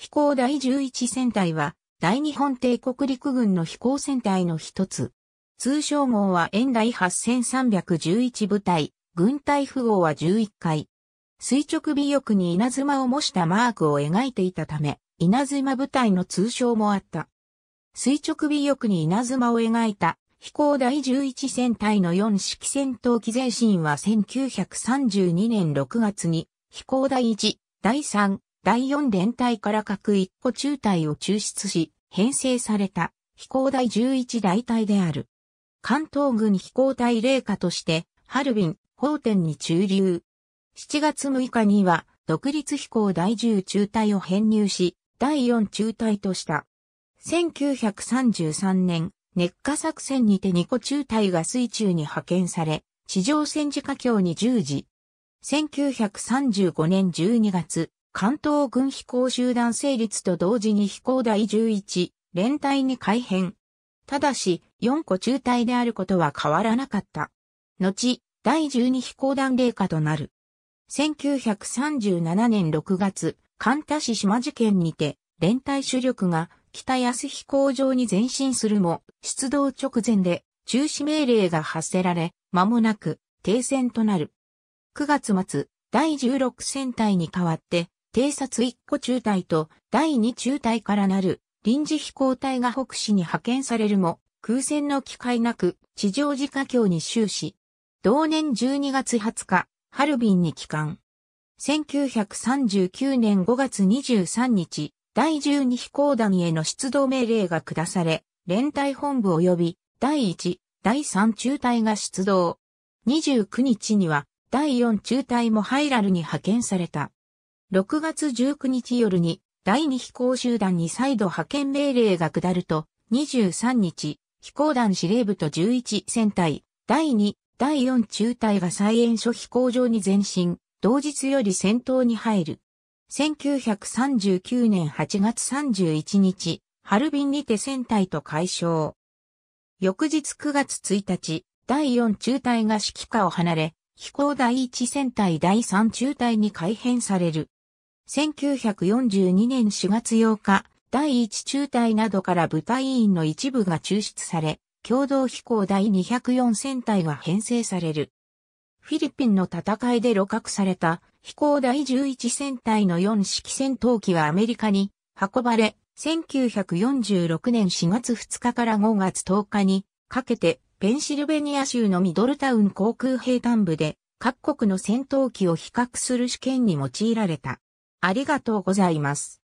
飛行第11戦隊は、大日本帝国陸軍の飛行戦隊の一つ。通称号は円台8311部隊、軍隊符号は11回。垂直尾翼に稲妻を模したマークを描いていたため、稲妻部隊の通称もあった。垂直尾翼に稲妻を描いた飛行第11戦隊の4式戦闘機前進は1932年6月に飛行第1、第3、第4連隊から各1個中隊を抽出し、編成された飛行第11大隊である。関東軍飛行隊霊下として、ハルビン、法典に駐留。7月6日には、独立飛行第10中隊を編入し、第4中隊とした。1933年、熱火作戦にて2個中隊が水中に派遣され、地上戦時下境に従事。1935年12月、関東軍飛行集団成立と同時に飛行第11連隊に改編。ただし、4個中隊であることは変わらなかった。後、第12飛行団霊下となる。1937年6月、関田市島事件にて、連隊主力が北安飛行場に前進するも、出動直前で中止命令が発せられ、間もなく停戦となる。9月末、第16戦隊に代わって、偵察1個中隊と第2中隊からなる臨時飛行隊が北市に派遣されるも、空戦の機会なく地上自家境に終始。同年12月20日、ハルビンに帰還。1939年5月23日、第12飛行団への出動命令が下され、連隊本部及び第1、第3中隊が出動。29日には第4中隊もハイラルに派遣された。6月19日夜に第2飛行集団に再度派遣命令が下ると、23日、飛行団司令部と11戦隊、第2、第4中隊が再演所飛行場に前進、同日より戦闘に入る。1939年8月31日、ハルビンにて戦隊と解消。翌日9月1日、第4中隊が指揮下を離れ、飛行第1戦隊第3中隊に改編される。1942年4月8日、第1中隊などから部隊員の一部が抽出され、共同飛行第204戦隊が編成される。フィリピンの戦いで露獲された飛行第11戦隊の4式戦闘機はアメリカに運ばれ、1946年4月2日から5月10日にかけてペンシルベニア州のミドルタウン航空兵団部で各国の戦闘機を比較する試験に用いられた。ありがとうございます。